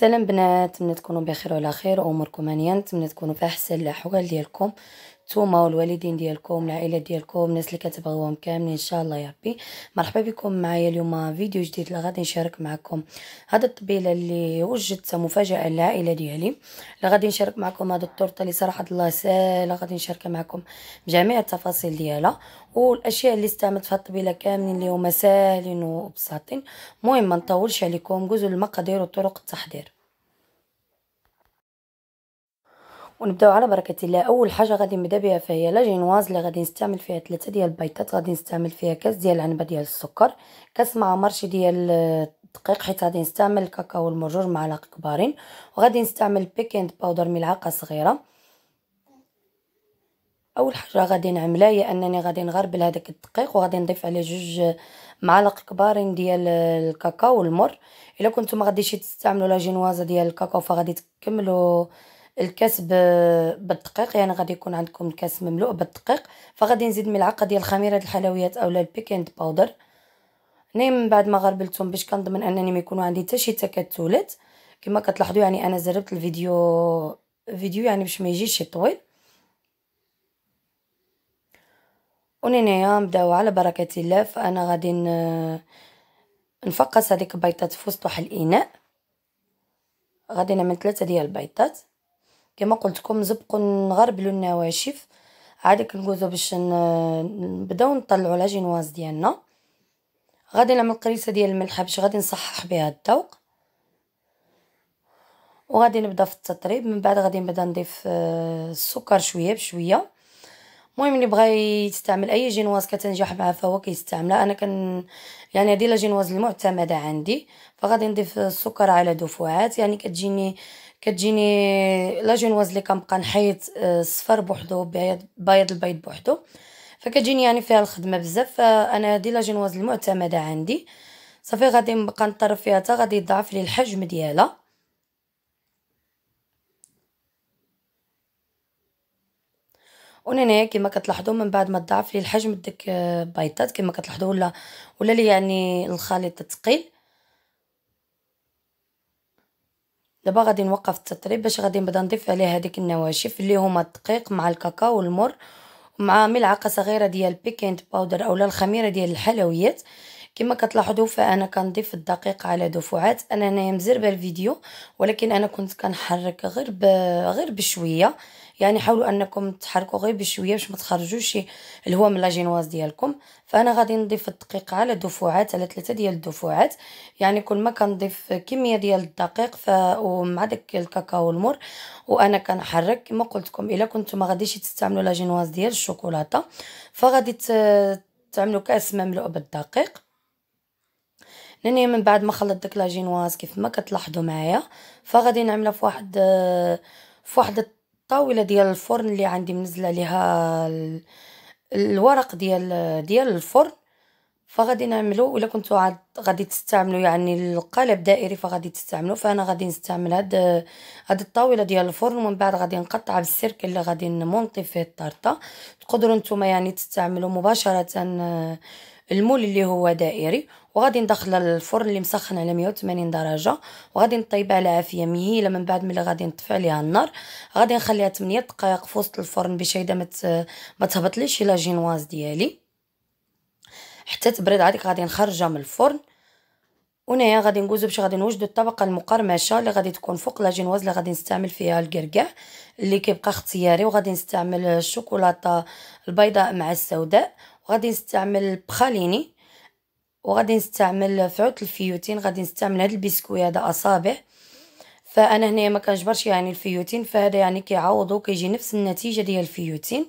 سلام بنات نتمنى تكونوا بخير وعلى خير اموركم هانيه نتمنى تكونوا في احسن الاحوال ديالكم نتوما والوالدين ديالكم العائله ديالكم الناس اللي كتبغيوهم كاملين ان شاء الله يا ربي مرحبا بكم معايا اليوم فيديو جديد اللي غادي نشارك معكم هذا الطبيله اللي وجدتها مفاجاه للعائله ديالي اللي غادي نشارك معكم هذا التورته اللي صراحه الله ساهله غادي نشاركها معكم بجميع التفاصيل ديالها والاشياء اللي استعملت في الطبيله كاملين اللي هما ساهلين وبساطين المهم ما نطولش عليكم جوزوا المقادير وطرق التحضير ونبداو على بركه الله اول حاجه غادي نبدا بها فهي لا جينواز اللي غادي نستعمل فيها ثلاثه ديال البيضات غادي نستعمل فيها كاس ديال العنبه ديال السكر كاس مع مرش ديال الدقيق حيت غادي نستعمل الكاكاو المرجور معلقه كبارين وغادي نستعمل بيكينغ باودر ملعقه صغيره اول حاجه غادي نعملها هي انني غادي نغربل هذاك الدقيق وغادي نضيف عليه جوج معالق كبارين ديال الكاكاو المر الا كنتو ما غاديش تستعملوا لا جينوازه ديال الكاكاو فغادي تكملوا الكاس بالدقيق يعني غادي يكون عندكم الكاس مملوء بالدقيق فغادي نزيد ملعقه ديال خميره الحلويات اولا البيكنت باودر هنا من بعد ما غربلتهم باش كنضمن انني ما يكونوا عندي حتى شي تكتلات كما كتلاحظوا يعني انا زربت الفيديو فيديو يعني باش ما يجيش طويل ونينيا نبداو على بركة الله فأنا غادي نفقص هذيك البيضات في وسط واحد الإناء غادي نعمل ثلاثة ديال البيضات كما قلتكم نزبقو نغربلو النواشف عادك نقوزو باش نبداو نطلعو لاجينواز ديالنا غادي نعمل قريصه ديال الملح باش غادي نصحح بها الذوق وغادي نبدا في التطريب من بعد غادي نبدا نضيف آه، السكر شويه بشويه المهم اللي بغا يستعمل اي جينواز كتنجح معاه فهو كيستعملها انا كن يعني هذه لا جينواز المعتمده عندي فغادي نضيف السكر على دفوعات يعني كتجيني كتجيني لا جينواز اللي كنبقى نحيد آه، صفر بوحدو بيض بيض البيض بوحدو فكتجيني يعني فيها الخدمه بزاف فانا هذه لا جينواز المعتمده عندي صافي غادي نبقى نطرف فيها حتى غادي يضعف لي الحجم ديالها ونانا كيما كتلاحظوا من بعد ما تضاعف لي الحجم ديك البيضات آه، كيما كتلاحظوا ولا ولا لي يعني الخليط ثقيل دابا غادي نوقف التطريب باش غادي نبدا نضيف عليه هذيك النواشف اللي هما الدقيق مع الكاكاو والمر مع ملعقه صغيره ديال بيكنت باودر اولا الخميره ديال الحلويات كما كتلاحظوا فانا كنضيف الدقيق على دفعات انا هنايا مزربه الفيديو ولكن انا كنت كنحرك غير غير بشويه يعني حاولوا انكم تحركوا غير بشويه باش ما تخرجوش اللي هو من لاجينواز ديالكم فانا غادي نضيف الدقيق على دفوعات على ثلاثه ديال الدفوعات يعني كل ما كنضيف كميه ديال الدقيق ف ومع داك الكاكاو المر وانا كنحرك كما قلت لكم الا كنتو ما غاديش تستعملوا لاجينواز ديال الشوكولاته فغادي تعملوا كاس مملوء بالدقيق لاني من بعد ما خلطت داك لاجينواز كيف ما كتلاحظوا معايا فغادي نعملها في واحد في واحد الطاولة ديال الفرن اللي عندي منزلة عليها الورق ديال ديال الفرن، فغادي نعملو إلا كنتو عاد غادي تستعملو يعني القالب دائري فغادي تستعملو، فأنا غادي نستعمل هاد هاد الطاولة ديال الفرن ومن بعد غادي نقطعها بالسيركل اللي غادي نمونطي فيه الطرطة، تقدرو نتوما يعني تستعملو مباشرة المول اللي هو دائري وغادي ندخل الفرن اللي مسخن على 180 درجه وغادي نطيب على عافيه مهيله من بعد ملي غادي نطفي عليها النار غادي نخليها 8 دقائق في وسط الفرن باش هيدا ما تهبطليش لا جينواز ديالي حتى تبرد هذيك غادي نخرجها من الفرن ونايا غادي ندوزو باش غادي نوجدو الطبقه المقرمشه اللي غادي تكون فوق لا جينواز اللي غادي نستعمل فيها الكركاع اللي كيبقى اختياري وغادي نستعمل الشوكولاته البيضاء مع السوداء وغادي نستعمل بخاليني وغادي نستعمل فعوت الفيوتين غادي نستعمل هذا البسكوي هذا اصابع فانا هنايا ما كنجبرش يعني الفيوتين فهذا يعني كيعوض كيجي نفس النتيجه ديال الفيوتين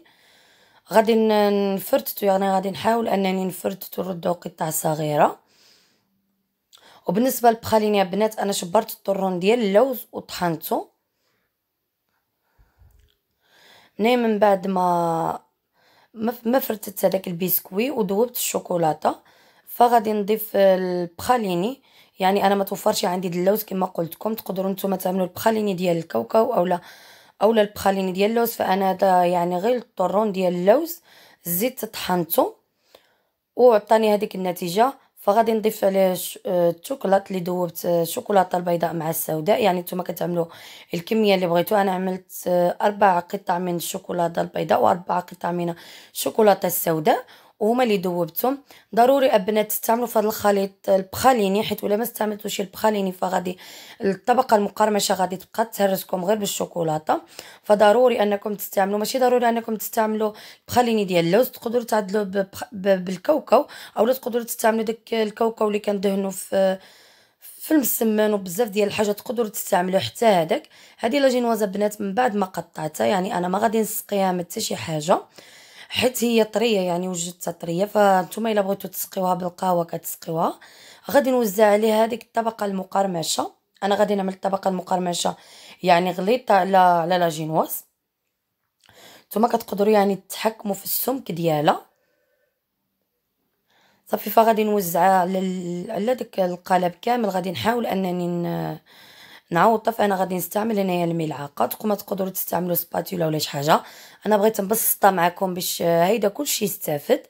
غادي نفرتتو يعني غادي نحاول انني نفرتتو نردو قطع صغيره وبالنسبه للبخاليني يا بنات انا شبرت الطرون ديال اللوز وطحنته منين من بعد ما ما فرتت هذاك البسكوي وذوبت الشوكولاته فغادي نضيف البخاليني يعني انا ما توفرش عندي اللوز كما قلت لكم تقدروا نتوما تعملوا البخاليني ديال الكاوكاو اولا اولا البخاليني ديال اللوز فانا هذا يعني غير الطرون ديال اللوز الزيت طحنته وعطاني هذيك النتيجه فغادي نضيف عليه آه، الشوكولات اللي ذوبت آه، الشوكولاته البيضاء مع السوداء يعني نتوما كتعملوا الكميه اللي بغيتو انا عملت آه، اربع قطع من الشوكولاته البيضاء واربع قطع من الشوكولاته السوداء وهما اللي ذوبتهم ضروري البنات تستعملوا في هذا الخليط البخاليني حيت ولا ما استعملتوش البخاليني فغادي الطبقه المقرمشه غادي تبقى تهرسكم غير بالشوكولاته فضروري انكم تستعملوا ماشي ضروري انكم تستعملوا البخاليني ديال اللوز تقدروا تعدلوا بالكاوكاو اولا تقدروا تستعملوا داك الكاوكاو اللي كندهنوا في في المسمن وبزاف ديال الحاجات تقدروا تستعملوا حتى هذاك هذه لا جينوازه بنات من بعد ما قطعتها يعني انا ما غادي نسقيها من حتى شي حاجه حيت هي طريه يعني وجدتها طريه فانتم الا بغيتو تسقيوها بالقهوه كتسقيوها غادي نوزع عليها هذيك الطبقه المقرمشه انا غادي نعمل الطبقه المقرمشه يعني غليطه على على لا جينواز نتوما كتقدروا يعني تحكموا في السمك ديالها صافي فغادي نوزعها على على داك القالب كامل غادي نحاول انني نعوض طفي انا غادي نستعمل هنايا الملعقه تقوما تقدروا تستعملوا سباتولا ولا شي حاجه انا بغيت نبسطها معكم باش هيدا كلشي يستافد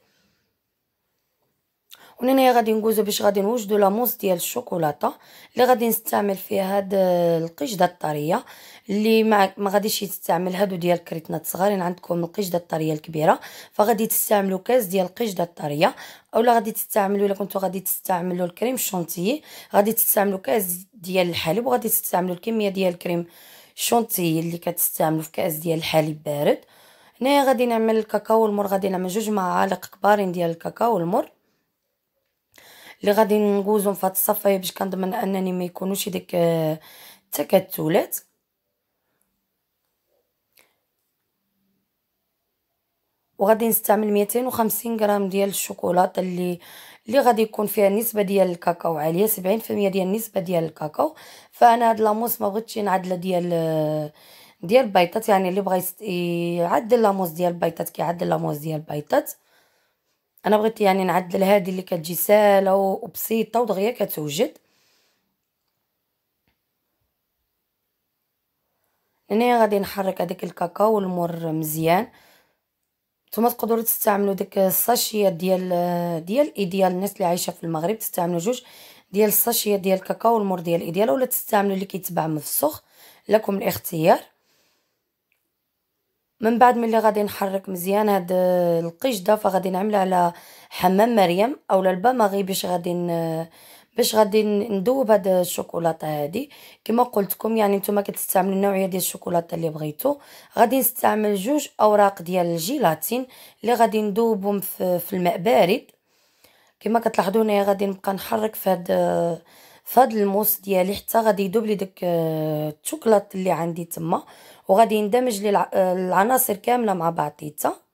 وهنايا غادي ندوزو باش غادي نوجدو لاموس ديال الشوكولاته اللي غادي نستعمل فيها هاد القشده الطريه اللي ما, ما غاديش يستعمل هادو ديال الكريتنات صغارين يعني عندكم القشده الطريه الكبيره فغادي تستعملوا كاس ديال القشده الطريه اولا غادي تستعملوا الا كنتو غادي تستعملوا الكريم شونتيي غادي تستعملوا كاس ديال الحليب وغادي تستعملوا الكميه ديال الكريم شونتيي اللي كتستعملوا في كاس ديال الحليب بارد هنايا غادي نعمل الكاكاو والمر غادي نعمل جوج معالق كبارين ديال الكاكاو والمر اللي غادي نغوزهم في هاد الصفايه باش كنضمن انني ما يكونوش ديك التكتلات وغادي نستعمل 250 غرام ديال الشوكولاته اللي اللي غادي يكون فيها نسبة ديال الكاكاو عاليه 70% ديال النسبه ديال الكاكاو فانا هاد لاموس ما بغيتش نعدله ديال ديال البيضات يعني اللي بغى يعدل لاموس ديال البيضات كيعدل لاموس ديال البيضات انا بغيت يعني نعدل هادي اللي كتجي ساهله وبسيطه ودغيا كتوجد هنايا غادي نحرك هذاك الكاكاو المر مزيان نتوما تقدروا تستعملوا ديك الساشيه ديال ديال ايديال الناس اللي عايشه في المغرب تستعملوا جوج ديال الساشيه ديال الكاكاو والمر ديال ايديال ولا تستعملوا اللي كيتباع مفسخ لكم الاختيار من بعد ملي غادي نحرك مزيان هاد القشده فغادي نعملها على حمام مريم اولا الباماغي باش غادي باش غادي ندوب هاد الشوكولاته هادي كما قلتكم يعني نتوما كتستعملوا النوعيه ديال الشوكولاته اللي بغيتو غادي نستعمل جوج اوراق ديال الجيلاتين اللي غادي ندوبهم في, في الماء بارد كما كتلاحظوا هنايا غادي نبقى نحرك في هاد فهاد الموس ديالي حتى غادي يذوب لي داك الشوكولاط اللي عندي تما وغادي يندمج لي العناصر كامله مع بعضيتها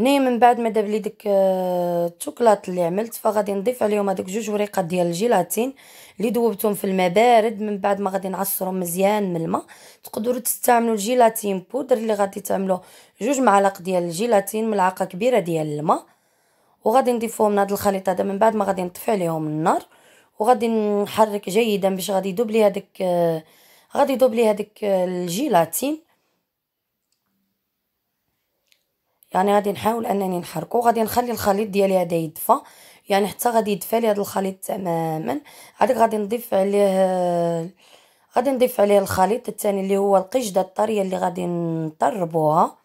هنايا من بعد ما داب لي ديك آه، الشوكلاط اللي عملت فغادي نضيف عليهم هذوك جوج وريقات ديال الجيلاتين اللي ذوبتهم في الماء بارد من بعد ما غادي نعصرهم مزيان من الماء تقدروا تستعملوا الجيلاتين بودر اللي غادي تعملوا جوج معالق ديال الجيلاتين ملعقه كبيره ديال الماء وغادي نضيفوهم لهاد الخليط هذا من بعد ما غادي نطفي عليهم النار وغادي نحرك جيدا باش غادي يذوب لي هذاك آه، غادي يذوب لي هذاك آه، الجيلاتين يعني غادي نحاول انني نحركو غادي نخلي الخليط ديالي هذا يدفى يعني حتى غادي يدفى لي هذا الخليط تماما عاد غادي نضيف عليه غادي نضيف عليه الخليط الثاني اللي هو القشده الطريه اللي غادي نطربوها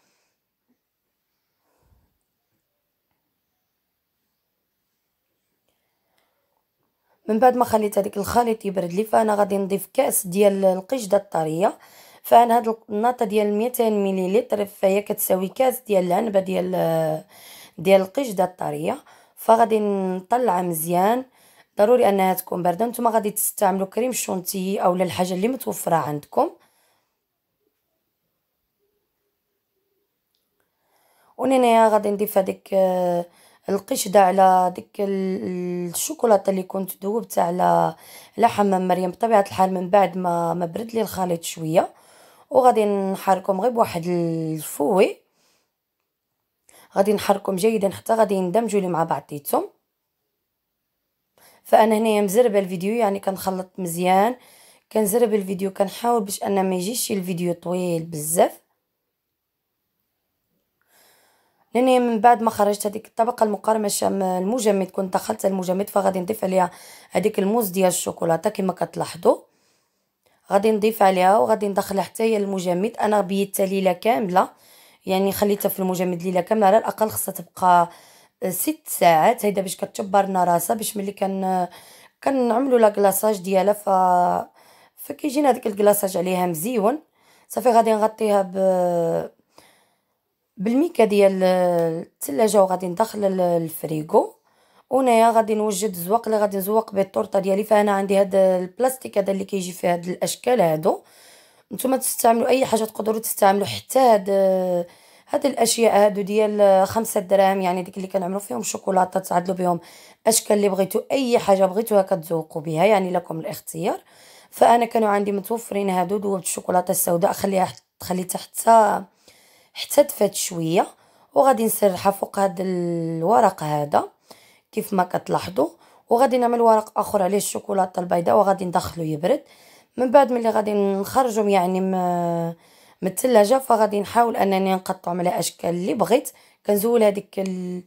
من بعد ما خليت هذيك الخليط يبرد لي فانا غادي نضيف كاس ديال القشده الطريه فانا هاد الناطه ديال 200 مليلتر فهي كتساوي كاس ديال العنبه ديال ديال القشده الطريه فغادي نطلعها مزيان ضروري انها تكون بارده نتوما غادي تستعملوا كريم شونتي اولا الحاجه اللي متوفره عندكم ونينيا غادي نضيف هذيك القشده على ديك الشوكولاته اللي كنت ذوبتها على على حمام مريم بطبيعه الحال من بعد ما ما برد لي الخليط شويه وغادي نحركم غير بواحد الفوي غادي نحركم جيدا حتى غادي يندمجوا لي مع بعضيتهم فانا هنايا مزربه الفيديو يعني كنخلط مزيان كنزرب الفيديو كنحاول باش ان ما يجيش الفيديو طويل بزاف لاني من بعد ما خرجت هذيك الطبقه المقرمشه المجمد كنت دخلت المجمد فغادي نضيف عليها هذيك الموز ديال الشوكولاته كما كتلاحظوا غادي نضيف عليها وغادي ندخلها حتى هي المجمد انا بيتها ليله كامله يعني خليتها في المجمد ليله كامله على الاقل خصها تبقى آه، ست ساعات هيدا باش كتجبر لنا راسها باش ملي كن كنعملوا لا كلاصاج ديالها ف فكيجينا هذاك الكلاصاج عليها مزيون صافي غادي نغطيها ب بالميكا ديال آه، الثلاجه وغادي ندخل الفريغو ونايا غادي نوجد الزواق اللي غادي نزوق به الطورطه ديالي فانا عندي هذا البلاستيك هذا اللي كيجي فيه هاد الاشكال هادو نتوما تستعملوا اي حاجه تقدروا تستعملوا حتى هاد هاد الاشياء هادو ديال خمسة دراهم يعني ديك اللي كنعملوا فيهم شوكولاته تعدلوا بهم اشكال اللي بغيتو اي حاجه بغيتوها كتذوقوا بها يعني لكم الاختيار فانا كانوا عندي متوفرين هادو دوبت الشوكولاته السوداء خليها خليتها تحت حتى تفات شويه وغادي نسرحها فوق هاد الورق هذا كيف ما كتلاحظوا وغادي نعمل ورق اخر عليه الشوكولاته البيضاء وغادي ندخله يبرد من بعد ملي غادي نخرجهم يعني من الثلاجه فغادي نحاول انني نقطعهم على اشكال اللي بغيت كنزول هذيك ال...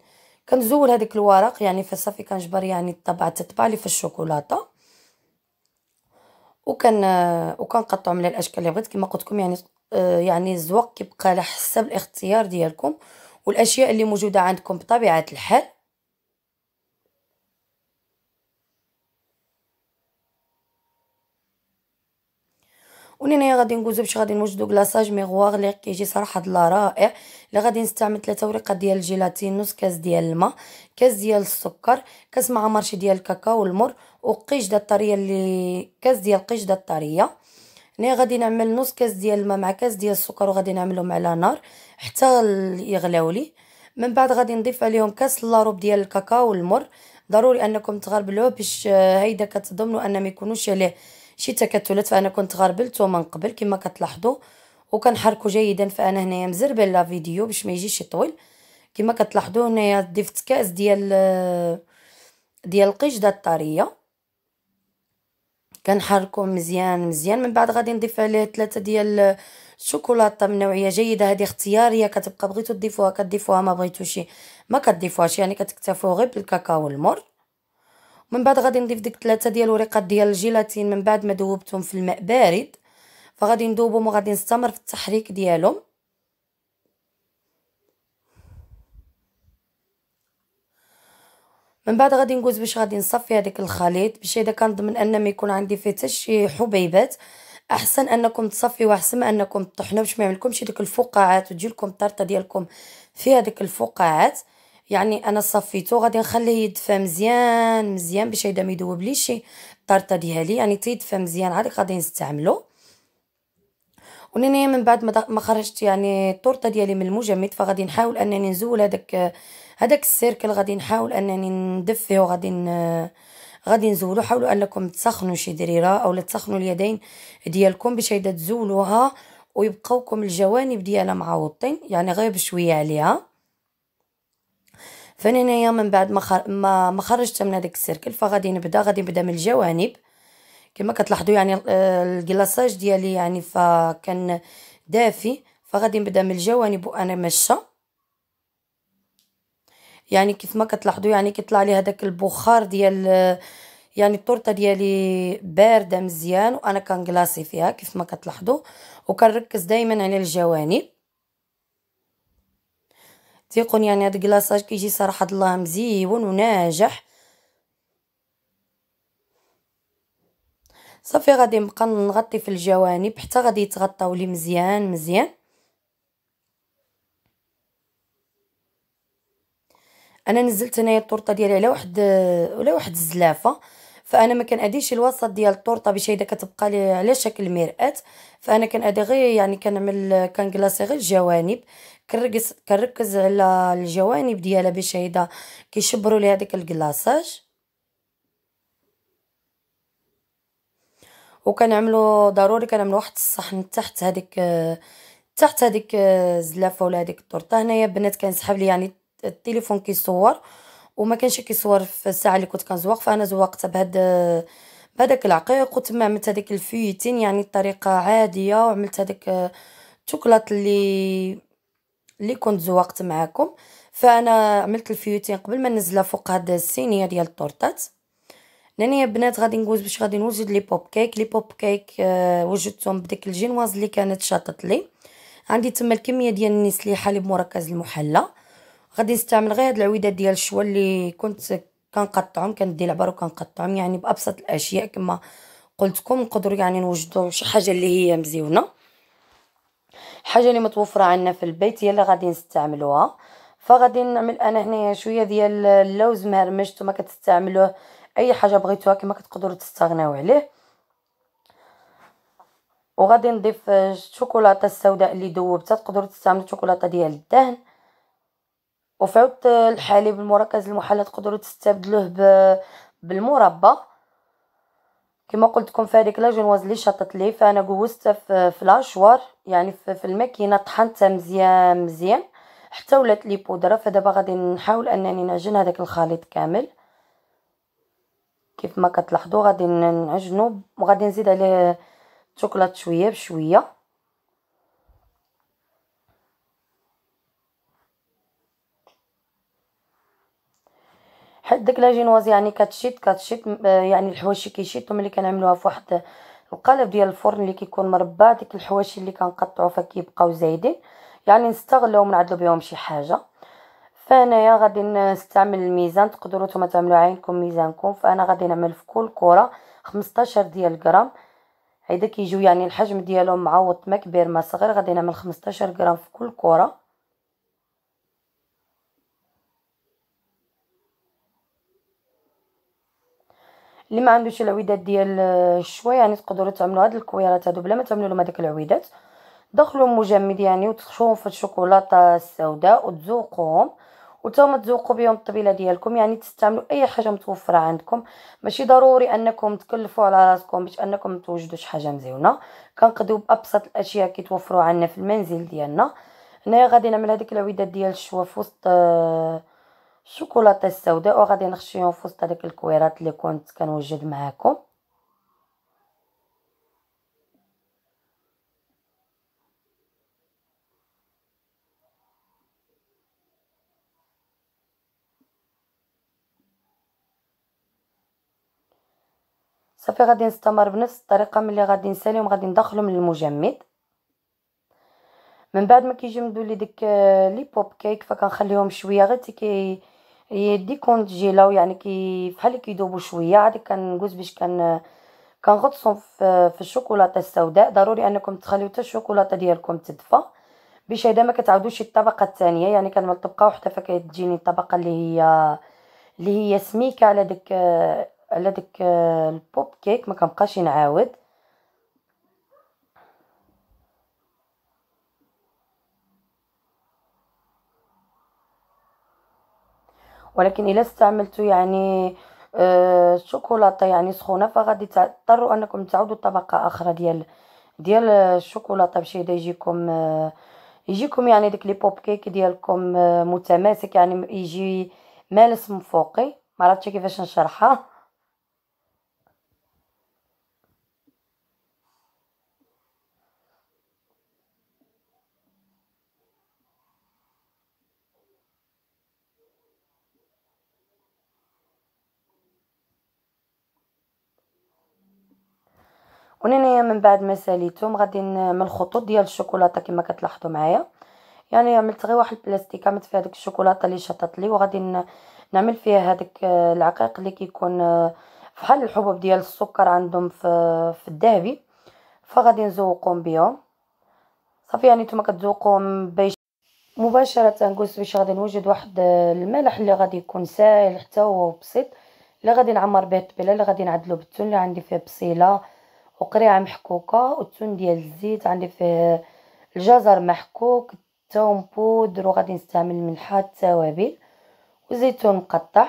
كنزول هذيك الورق يعني فصافي كنجبر يعني الطبع تطبع لي في الشوكولاته وكان وكنقطعوا على الاشكال اللي بغيت كما قلت لكم يعني آه، يعني الزوق كيبقى على حسب الاختيار ديالكم والاشياء اللي موجوده عندكم بطبيعه الحال ومنين غادي نقولو باش غادي نوجدو كلاصاج ميغوار لي كيجي صراحه الله رائع لي غادي نستعمل 3 ورقه ديال الجيلاتين نص كاس ديال الماء كاس ديال السكر كاس مع مرشي ديال الكاكاو المر وقشده الطريه اللي كاس ديال قشده الطريه هنا غادي نعمل نص كاس ديال الماء مع كاس ديال السكر وغادي نعملهم على نار حتى يغلاو لي من بعد غادي نضيف عليهم كاس لاروب ديال الكاكاو المر ضروري انكم تغربلوه باش آه، هيدا كتضمنوا ان ما يكونوش عليه شي تكتلات فانا كنت غربلت من قبل كما كتلاحظوا وكنحركو جيدا فانا هنايا مزربل لا فيديو باش ما يجيش طويل كما كتلاحظوا هنايا ضفت كاس ديال ديال القشده الطريه كنحركو مزيان مزيان من بعد غادي نضيف عليه ثلاثه ديال الشوكولاته من نوعيه جيده هذه اختياريه كتبقى بغيتو تضيفوها كتضيفوها ما بغيتوش ما كتضيفوهاش يعني كتكتفوا غير بالكاكاو المر من بعد غادي نضيف ديك ثلاثه ديال الوريقات ديال الجيلاتين من بعد ما ذوبتهم في الماء بارد فغادي نذوبهم وغادي نستمر في التحريك ديالهم من بعد غادي ندوز باش غادي نصفي هذاك الخليط باش اذا كنضمن ان ما يكون عندي فيه حتى شي حبيبات احسن انكم تصفيو احسن ما انكم تطحنوا باش ما يعملكمش ديك الفقاعات وتجي لكم الطرطه ديالكم فيها ديك الفقاعات يعني انا صفيتو غادي نخليه يدفى مزيان مزيان باش اذا ما لي شي الطرطه ديالي يعني تيدفى مزيان عاد غادي نستعملو ونيني من بعد ما خرجت يعني الطورطه ديالي من المجمد فغادي نحاول انني نزول هذاك هذاك السيركل غادي نحاول انني ندفيه وغادي غادي نزولو حاولوا انكم تسخنوا شي دريره لا تسخنوا اليدين ديالكم باش اذا تزولوها ويبقاوكم الجوانب ديالها معوطين يعني غير بشويه عليها فانا يا من بعد ما خر... ما, ما خرجت من هذاك السيركل فغادي نبدا غادي نبدا من الجوانب كما كتلاحظوا يعني آه، الكلاصاج ديالي يعني فكان دافي فغادي نبدا من الجوانب وانا ماشه يعني كيف ما كتلاحظوا يعني كيطلع لي هذاك البخار ديال آه، يعني التورته ديالي بارده مزيان وانا كنكلاصي فيها كيف ما كتلاحظوا وكنركز دائما على الجوانب تيقون يعني هاد الكلاصاج كيجي صراحة الله مزيون وناجح صافي غادي نبقى نغطي في الجوانب حتى غادي يتغطاو لي مزيان مزيان انا نزلت هنايا الطورطه ديالي على واحد على واحد الزلافه فانا ما كناديش الوسط ديال الطورطه باش هيدا كتبقى لي على شكل مرآه فانا كنادي غير يعني كنعمل كنكلاصي غير الجوانب كنركز كنركز على الجوانب ديالها باش هيدا كيشبروا لي هذاك الكلاصاج وكنعملوا ضروري كنعملوا واحد الصحن تحت هذيك تحت هذيك الزلافه ولا هذيك الطورطه هنايا البنات كنسحب لي يعني التليفون كيصور وما كانش كيصور في الساعه اللي كنت كنزوق فانا زوقتها بهاد بهذاك العقيق وتما عملت هذيك الفيتين يعني بطريقه عاديه وعملت هذيك الشوكولات اللي اللي كنت زوقت معاكم فانا عملت الفيوتين قبل ما ننزلها فوق هاد السينيه ديال التورتات لاني يا بنات غادي نقول باش غادي نوجد لي بوب كيك لي بوب كيك آه وجدتهم بديك الجينواز اللي كانت شاطت لي عندي تما الكميه ديال النسلي حليب مركز المحلى غادي نستعمل غير هاد العويدات ديال الشوا اللي كنت كنقطعهم كندي العبر وكنقطعهم يعني بابسط الاشياء كما قلتكم نقدروا يعني نوجدوا شي حاجه اللي هي مزيونه حاجه اللي متوفره عندنا في البيت هي اللي غادي نستعملوها فغادي نعمل انا هنايا شويه ديال اللوز مهرمش نتوما كتستعملوه اي حاجه بغيتوها كما كتقدروا تستغناو عليه وغادي نضيف الشوكولاته السوداء اللي ذوبتها تقدروا تستعملوا الشوكولاته ديال الدهن وفي الحليب المركز المحلى تقدروا تستبدلوه بالمربى كما قلت لكم فهاديك لاجونواز اللي شطت لي فانا جوزتها في لاشوار يعني في الماكينه طحنتها مزيان مزيان حتى ولات لي بودره فدابا غادي نحاول انني نعجن هذاك الخليط كامل كيف ما كتلاحظوا غادي نعجنو وغادي نزيد عليه شوكولات شويه بشويه حيت ديك لاجينواز يعني كتشيط كتشيط آه، يعني الحوايج كيشيطو ملي كنعملوها في واحد القالب ديال الفرن اللي كيكون مربع ديك الحوايج اللي كنقطعو فكيبقاو زايدين يعني نستغلوهم نعدلو بهم شي حاجه فانايا غادي نستعمل الميزان تقدروا نتوما تعملوا عينكم ميزانكم فانا غادي نعمل في كل كره 15 ديال غرام هيدا كيجيو يعني الحجم ديالهم معوض ما كبير ما صغير غادي نعمل 15 غرام في كل كره اللي ما عندوش العويدات ديال الشوا آه، يعني تقدروا تعملوا هاد الكويرات هادو بلا ما تعملوا لهم هذاك العويدات دخلوا مجمد يعني وتخشوهم في الشوكولاته السوداء وتذوقوهم وتوما تذوقوا بهم الطبيله ديالكم يعني تستعملوا اي حاجه متوفره عندكم ماشي ضروري انكم تكلفوا على راسكم باش انكم توجدوا شي حاجه مزيونه كنقضيو بابسط الاشياء كيتوفروا عندنا في المنزل ديالنا هنايا غادي نعمل هذيك العويدات ديال الشوا في وسط آه الشوكولاته السوداء وغادي نخشيهم في وسط هذيك الكويرات اللي كنت كنوجد معاكم صافي غادي نستمر بنفس الطريقه ملي غادي نساليهم غادي ندخلهم للمجمد من بعد ما كيجمدوا لي ديك آه، لي بوب كيك فكنخليهم شويه غير تي يدي كونجيلاو يعني كي فحال كيذوبوا شويه عاد كندوز باش كن كنغطسهم في, في الشوكولاته السوداء ضروري انكم تخليو حتى الشوكولاته ديالكم تدفى باش هذا ما كتعاودوش الطبقه الثانيه يعني كنعمل طبقه وحده فكتجيني الطبقه اللي هي اللي هي سميكه على داك على داك البوب كيك ما كنبقاش نعاود ولكن إلا استعملتوا يعني آه، شوكولاتة يعني سخونة فغادي تضطروا أنكم تعودوا طبقة أخرى ديال ديال الشوكولاتة باش يدا يجيكم آه، يجيكم يعني ديك لي بوب كيك ديالكم آه، متماسك يعني يجي مالس من فوقي عرفتش كيفاش نشرحها ونينيا من بعد ما ساليتهم غادي من الخطوط ديال الشوكولاته كما كتلاحظوا معايا يعني عملت غير واحد البلاستيكه مت فيها ديك الشوكولاته اللي شطت لي وغادي نعمل فيها هذاك آه، العقيق اللي كيكون بحال آه، الحبوب ديال السكر عندهم في في الذهبي فغادي نزوقهم بهم صافي يعني نتوما كتذوقوهم باش مباشره قلت باش غادي نوجد واحد آه، الملح اللي غادي يكون سائل حتى هو بسيط اللي غادي نعمر به الطبيله اللي غادي نعدلو بالتون اللي عندي فيه بصيله وقريعة محكوكة والتون ديال الزيت عندي فيه الجزر محكوك الثوم بودر وغادي نستعمل الملحه التوابل وزيتون مقطع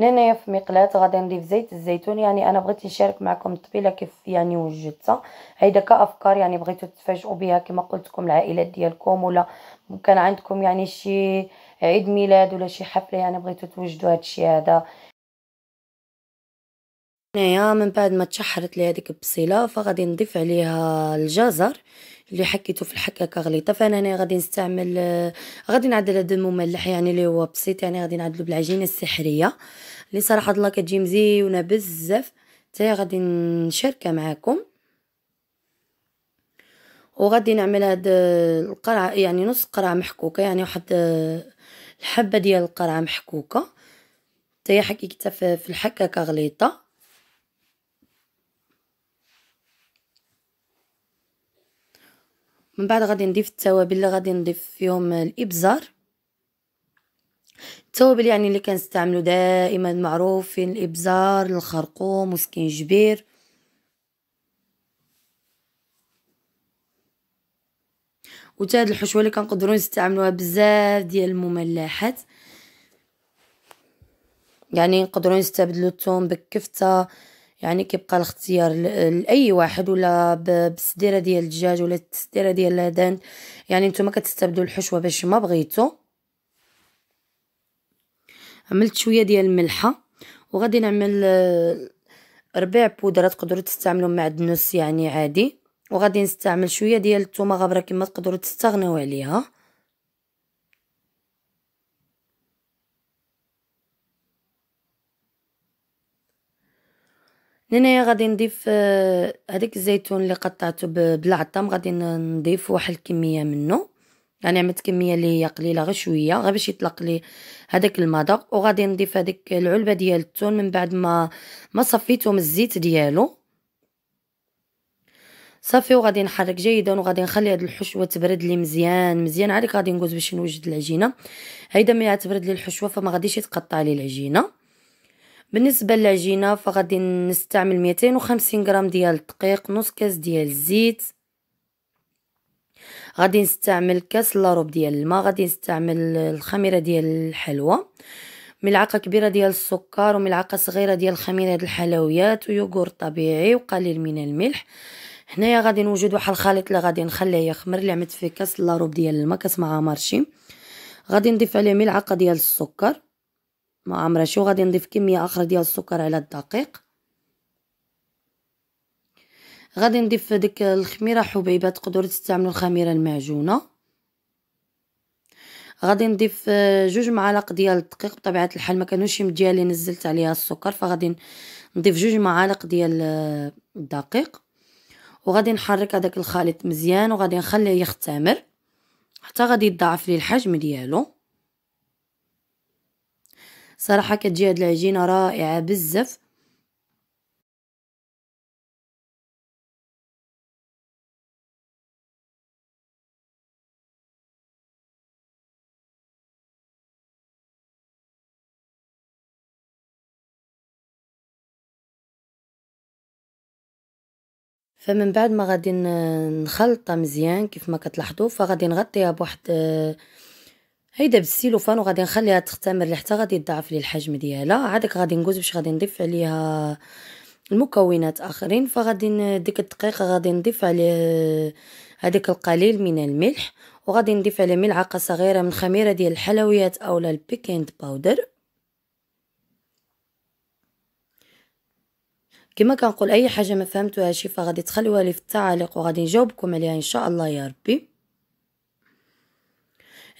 هنايا في مقلاة غادي نضيف زيت الزيتون يعني انا بغيت نشارك معكم الطبيله كيف يعني وجدتها هيدا كافكار يعني بغيتو تتفاجئوا بها كما قلت لكم العائلات ديالكم ولا ممكن عندكم يعني شي عيد ميلاد ولا شي حفله يعني بغيتو توجدوا هادشي هذا هنايا نعم، من بعد ما تشحرت لي هذيك البصيلة فغادي نضيف عليها الجزر اللي حكيتو في الحكاكة غليطه فأنا هنايا غادي نستعمل غادي نعدل هاد المملح يعني اللي هو بسيط يعني غادي نعدلو بالعجينة السحرية اللي صراحة الله كتجي مزيونة بزاف تاهي غادي نشاركها معاكم، وغادي نعمل هاد القرعة يعني نص قرعة محكوكة يعني واحد الحبة ديال القرعة محكوكة تاهي حكيتها في الحكاكة غليطه من بعد غادي نضيف التوابل اللي غادي نضيف فيهم الابزار التوابل يعني اللي كنستعملو دائما معروفين الابزار الخرقوم والسكينجبير وتا هاد الحشوه اللي كنقدروا نستعملوها بزاف ديال المملحات يعني نقدروا نستبدلو الثوم بالكفته يعني كيبقى الاختيار لاي واحد ولا بالسديره ديال الدجاج ولا السديره ديال الهدان يعني نتوما كتستبدلوا الحشوه باش ما بغيتو عملت شويه ديال الملحه وغادي نعمل آه، ربيع بودره تقدروا تستعملوا معدنوس يعني عادي وغادي نستعمل شويه ديال الثومه غابره كما تقدروا تستغناو عليها هنايا غادي نضيف آه، هذيك الزيتون اللي قطعته بالعظام غادي نضيف واحد الكمية منو يعني عملت كمية اللي هي قليلة غير شوية غير باش يطلق لي هذاك المذاق وغادي نضيف هذيك العلبة ديال التون من بعد ما ما صفيته من الزيت ديالو صافي وغادي نحرك جيدا وغادي نخلي هاد الحشوه تبرد لي مزيان مزيان عاد غادي نقوز باش نوجد العجينه هيدا ملي تبرد لي الحشوه فما غاديش يتقطع لي العجينه بالنسبه للعجينه فغادي نستعمل 250 غرام ديال الدقيق نص كاس ديال الزيت غادي نستعمل كاس لاروب ديال الماء غادي نستعمل الخميره ديال الحلوى ملعقه كبيره ديال السكر وملعقه صغيره ديال الخميره ديال الحلويات ويوغورت طبيعي وقليل من الملح هنايا غادي نوجد واحد الخليط اللي غادي نخليه يخمر اللي عملت فيه كاس لاروب ديال الماء كاس مع مارشي غادي نضيف عليه ملعقه ديال السكر ما عمره شو غادي نضيف كمية أخرى ديال السكر على الدقيق غادي نضيف ديك الخميرة حبيبات تقدروا تستعملوا الخميرة المعجونة غادي نضيف آه، جوج معالق ديال الدقيق بطبيعة الحال ما كانوش مديالي نزلت عليها السكر فغادي نضيف جوج معالق ديال آه، الدقيق وغادي نحرك هذاك الخليط مزيان وغادي نخليه يختمر حتى غادي يضاعف لي الحجم ديالو صراحة كتجي هاد العجينة رائعة بزاف فمن بعد ما غادي نخلطها مزيان كيف ما كتلاحظوا فغادي نغطيها بواحد آه، هيدا بالسيلوفان وغادي نخليها تختمر حتى غادي يضاعف لي الحجم ديالها عادك غادي ندوز باش غادي نضيف عليها المكونات اخرين فغادي ديك الدقيقه غادي نضيف عليه هذاك القليل من الملح وغادي نضيف عليه ملعقه صغيره من خميره ديال الحلويات اولا البيكنت باودر كما كنقول اي حاجه ما فهمتوهاش فغادي تخلوها لي في التعاليق وغادي نجاوبكم عليها ان شاء الله يا ربي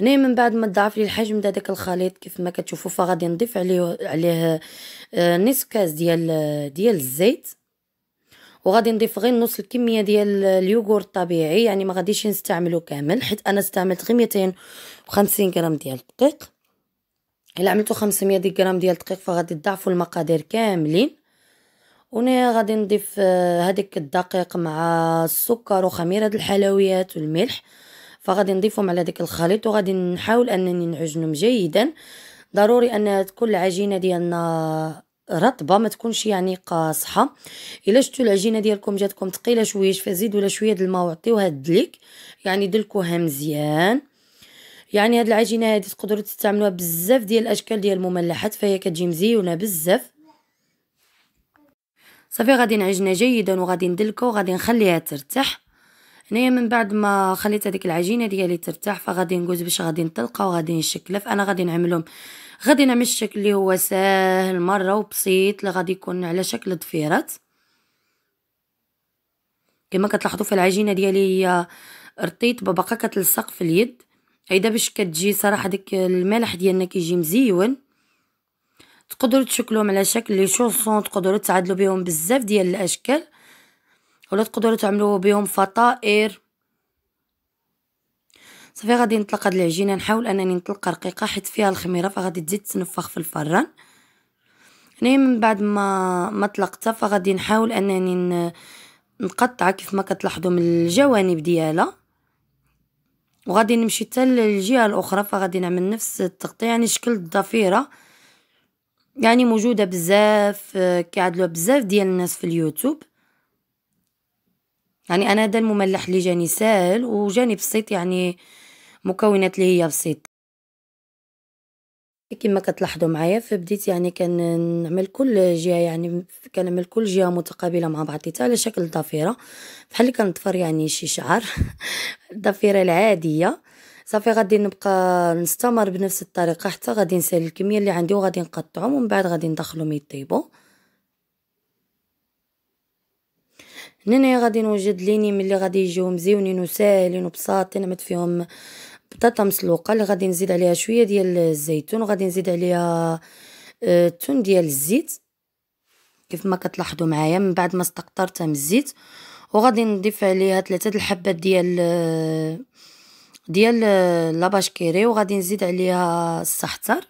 هنا من بعد ما تضاعف لي الحجم داك الخليط كيف ما كتشوفوا فغادي نضيف عليه عليه آه، نصف كاس ديال آه، ديال الزيت وغادي نضيف غير نص الكميه ديال اليوغور الطبيعي يعني ما غاديش نستعملو كامل حيت انا استعملت غير 250 غرام ديال الدقيق الا عملتو 500 دي غرام ديال الدقيق فغادي تضاعفوا المقادير كاملين وانا غادي نضيف آه، هذيك الدقيق مع السكر وخميره الحلويات والملح فغادي نضيفهم على داك الخليط وغادي نحاول انني نعجنهم جيدا ضروري ان تكون العجينه ديالنا رطبه ما تكونش يعني قاصحه الا شفتوا العجينه ديالكم جاتكم ثقيله شويه فزيدوا لها شويه الماء وعطيوها الدليك يعني دلكوها مزيان يعني هاد العجينه هادي تقدروا تستعملوها بزاف ديال الاشكال ديال المملحات فهي كتجي مزيونه بزاف صافي غادي نعجنها جيدا وغادي ندلكو وغادي نخليها ترتاح هنايا من بعد ما خليت هذيك العجينه ديالي ترتاح فغادي نقوز باش غادي نطلق وغادي نشكل فانا غادي نعملهم غادي نعمل الشكل اللي هو ساهل مره وبسيط اللي غادي يكون على شكل ضفيرات كما كتلاحظوا في العجينه ديالي هي رطيت باقا كتلصق في اليد هيدا باش كتجي صراحه ديك الملح ديالنا كيجي مزيون تقدروا تشكلوهم على شكل لي شوسون تقدروا تعدلوا بهم بزاف ديال الاشكال ولا تقدروا تعملوا بهم فطائر صافي غادي نطلق هاد العجينه نحاول انني نطلقها رقيقه حيت فيها الخميره فغادي تزيد تنفخ في الفران هنا يعني من بعد ما ما طلقتها فغادي نحاول انني نقطعها كيف ما كتلاحظوا من الجوانب ديالها وغادي نمشي حتى للجهه الاخرى فغادي نعمل نفس التقطيع يعني شكل الضفيره يعني موجوده بزاف كيعدلوها بزاف ديال الناس في اليوتيوب يعني أنا هذا المملح اللي جاني ساهل وجاني بسيط يعني مكونات اللي هي بسيط كما كتلاحظوا معايا فبديت يعني كنعمل كل جهه يعني كنعمل كل جهه متقابله مع بعضيتها على شكل ضفيره بحال اللي كنضفر يعني شي شعر الضفيره العاديه صافي غادي نبقى نستمر بنفس الطريقه حتى غادي نسال الكميه اللي عندي وغادي نقطعهم ومن بعد غادي ندخلهم يطيبوا من هنايا غادي نوجد لينيم ملي غادي يجيو مزيونين وساهلين وبساطين مد فيهم بطاطا مسلوقه اللي غادي نزيد عليها شويه ديال الزيتون وغادي نزيد عليها آه، التون ديال الزيت كيف ما كتلاحظوا معايا من بعد ما استقطرتها من الزيت وغادي نضيف عليها ثلاثه الحبات ديال آه، ديال آه، لاباشكيري كيري وغادي نزيد عليها السحتر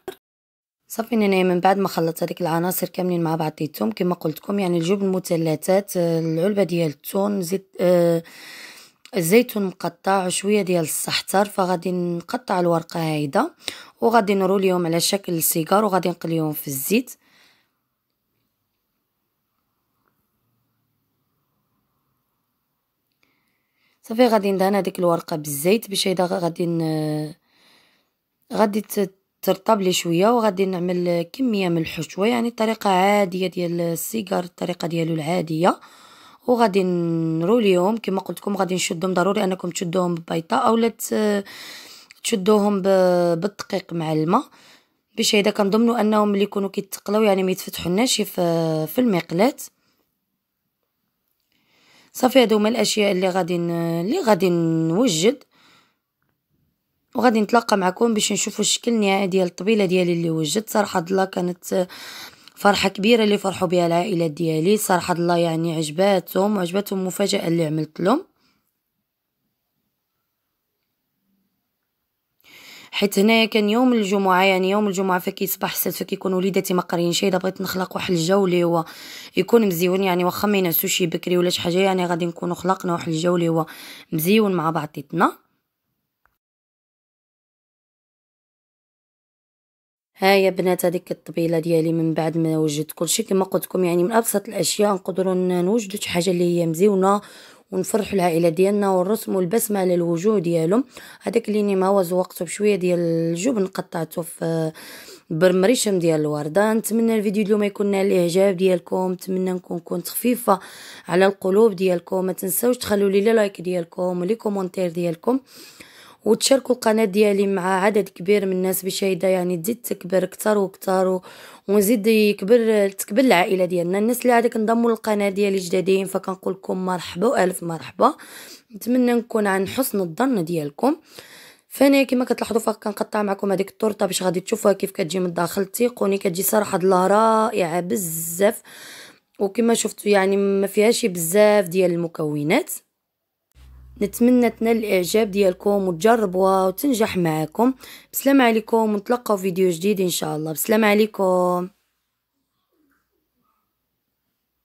صافي انا من بعد ما خلطت هذيك العناصر كاملين مع بعضيتهم كما قلت لكم يعني الجبن المثلثات آه، العلبه ديال التون زيت آه الزيتون مقطع وشويه ديال الصحتر فغادي نقطع الورقه هايده وغادي نروليهم على شكل سيجار وغادي نقليهم في الزيت صافي غادي ندهن هذيك الورقه بالزيت باش غادي غادي لي شويه وغادي نعمل كميه من الحشوه يعني طريقه عاديه ديال السيجار الطريقه ديالو العاديه وغادي نروليهم كما قلت لكم غادي نشدهم ضروري انكم تشدوهم ببيطه اولا تشدوهم بالدقيق مع الماء باش هيدا كنضمنوا انهم ملي يكونوا كيتقلاو يعني ما يتفتحوناش في في المقلات صافي هادو هما الاشياء اللي غادي اللي غادي نوجد وغادي نتلاقى معكم باش نشوفوا الشكل النهائي ديال الطبيله ديالي اللي وجدت صراحه الله كانت فرحة كبيرة اللي فرحوا بها العائلة ديالي صراحة الله يعني عجباتهم وعجباتهم المفاجأة اللي عملت لهم حيت هنايا كان يوم الجمعه يعني يوم الجمعه فكيصبح حتى فكيكون وليداتي ما قاريين شي بغيت نخلق واحد الجو اللي هو يكون مزيون يعني واخا ما ينعسوش بكري ولا شي حاجه يعني غادي نكونوا خلقنا واحد الجو اللي هو مزيون مع بعضيتنا ها يا بنات هذيك الطبيله ديالي من بعد ما وجدت كلشي كما قلت لكم يعني من ابسط الاشياء نقدروا نوجدوا شي حاجه اللي هي مزيونه ونفرحوا العائله ديالنا والرسم والبسمه على الوجوه ديالهم هذاك اللي ما هو بشويه ديال الجبن قطعته في برمريشم ديال الوردة نتمنى الفيديو اليوم يكون نال الاعجاب ديالكم نتمنى نكون كنت خفيفه على القلوب ديالكم ما تنساوش تخلوا لي لايك ديالكم ولي كومونتير ديالكم وتشاركوا القناة ديالي مع عدد كبير من الناس باش يعني تزيد تكبر كتر واكثر ونزيد يكبر تكبر العائلة ديالنا الناس اللي عاد كنضموا للقناة ديالي جدادين فكنقول لكم مرحبا والف مرحبا نتمنى نكون عن حسن الظن ديالكم فانا كما كتلاحظوا فقط كنقطع معكم هذيك التورته باش غادي تشوفوها كيف كتجي من الداخل تيقوني كتجي صراحه الله رائعه بزاف وكما شفتوا يعني ما فيهاش بزاف ديال المكونات نتمنى تنال الاعجاب ديالكم وتجربوها وتنجح معاكم بسلام عليكم ونتلقاو فيديو جديد ان شاء الله بسلام عليكم